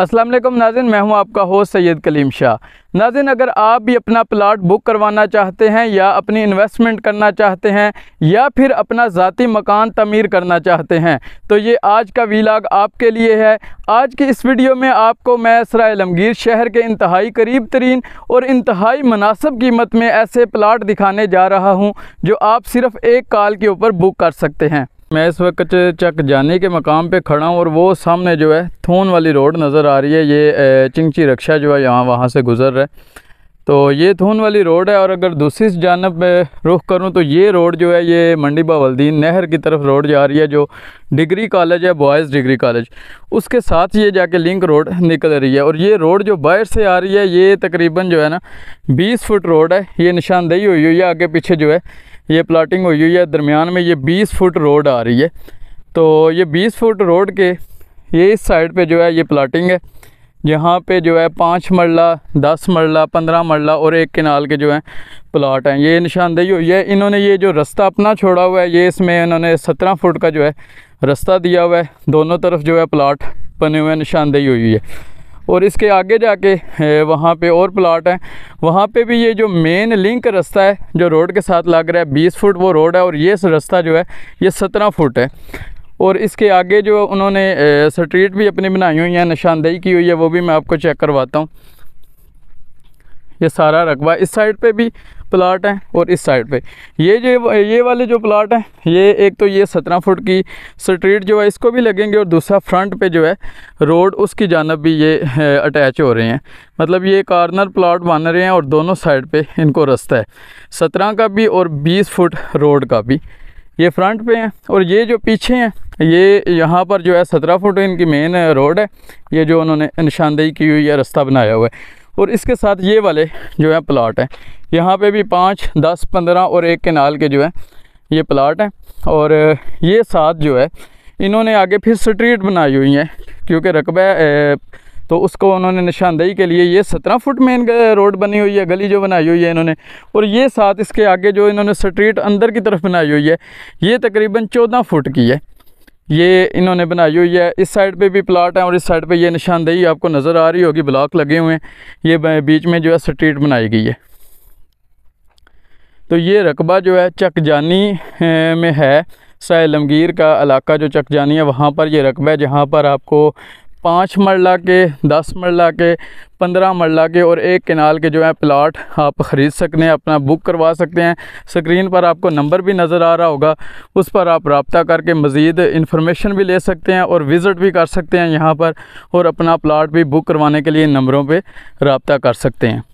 अस्सलाम वालेकुम नाजिन मैं हूं आपका होस्ट सैयद कलीम शाह नाजिन अगर आप भी अपना प्लाट बुक करवाना चाहते हैं या अपनी इन्वेस्टमेंट करना चाहते हैं या फिर अपना ज़ाती मकान तमीर करना चाहते हैं तो ये आज का वीलाग आपके लिए है आज की इस वीडियो में आपको मैं सरा आलमगीर शहर के इंतहाई करीब तरीन और इंतहाई मुनासब कीमत में ऐसे प्लाट दिखाने जा रहा हूँ जो आप सिर्फ़ एक काल के ऊपर बुक कर सकते हैं मैं इस वक्त चक जाने के मकाम पे खड़ा हूँ और वो सामने जो है थून वाली रोड नज़र आ रही है ये चिंची रक्षा जो है यहाँ वहाँ से गुज़र रहा है तो ये थून वाली रोड है और अगर दूसरी जानब में रुख करूँ तो ये रोड जो है ये मंडी बावलदीन नहर की तरफ रोड जा रही है जो डिग्री कॉलेज है बॉयज़ डिग्री कॉलेज उसके साथ ये जाके लिंक रोड निकल रही है और ये रोड जो बाहर से आ रही है ये तकरीबन जो है ना बीस फुट रोड है ये निशानदेही हुई हुई है आगे पीछे जो है ये प्लाटिंग हुई हुई है दरमियान में ये बीस फुट रोड आ रही है तो ये बीस फुट रोड के ये इस साइड पे जो है ये प्लाटिंग है यहाँ पे जो है पाँच मरला दस मरला पंद्रह मरला और एक किनाल के जो हैं प्लाट हैं ये निशानदेही हुई है इन्होंने ये जो रास्ता अपना छोड़ा हुआ है ये इसमें इन्होंने सत्रह फुट का जो है रास्ता दिया हुआ है दोनों तरफ जो है प्लाट बने हुए निशानदेही हुई है और इसके आगे जाके वहाँ पे और प्लाट हैं वहाँ पे भी ये जो मेन लिंक रास्ता है जो रोड के साथ लग रहा है बीस फुट वो रोड है और ये रास्ता जो है ये सत्रह फुट है और इसके आगे जो उन्होंने स्ट्रीट भी अपनी बनाई हुई है निशानदेही की हुई है वो भी मैं आपको चेक करवाता हूँ ये सारा रकबा इस साइड पे भी प्लाट हैं और इस साइड पे ये जो ये वाले जो प्लाट हैं ये एक तो ये सत्रह फुट की स्ट्रीट जो है इसको भी लगेंगे और दूसरा फ्रंट पे जो है रोड उसकी जानब भी ये अटैच हो रहे हैं मतलब ये कार्नर प्लाट बन रहे हैं और दोनों साइड पे इनको रास्ता है सत्रह का भी और बीस फुट रोड का भी ये फ्रंट पे हैं और ये जो पीछे हैं ये यहाँ पर जो है सत्रह फुट इनकी मेन रोड है ये जो उन्होंने निशानदेही की हुई है रास्ता बनाया हुआ है और इसके साथ ये वाले जो है प्लाट हैं यहाँ पे भी पाँच दस पंद्रह और एक केनाल के जो है ये प्लाट हैं और ये साथ जो है इन्होंने आगे फिर स्ट्रीट बनाई हुई हैं क्योंकि रकबा तो उसको उन्होंने निशानदेही के लिए ये सत्रह फुट मेन रोड बनी हुई है गली जो बनाई हुई है इन्होंने और ये साथ इसके आगे जो इन्होंने स्ट्रीट अंदर की तरफ बनाई हुई है ये तकरीबन चौदह फुट की है ये इन्होंने बनाई हुई है इस साइड पे भी प्लाट है और इस साइड पे ये निशानदेही आपको नज़र आ रही होगी ब्लॉक लगे हुए हैं ये बीच में जो है स्ट्रीट बनाई गई है तो ये रकबा जो है चकजानी में है सालमगीर का इलाका जो चकजानी है वहाँ पर ये रकबा है जहाँ पर आपको पाँच मरला के दस मरला के पंद्रह मरला के और एक किनाल के जो है प्लाट आप ख़रीद सकते हैं अपना बुक करवा सकते हैं स्क्रीन पर आपको नंबर भी नज़र आ रहा होगा उस पर आप रबता करके मज़ीद इन्फॉर्मेशन भी ले सकते हैं और विज़िट भी कर सकते हैं यहाँ पर और अपना प्लाट भी बुक करवाने के लिए नंबरों पर रबता कर सकते हैं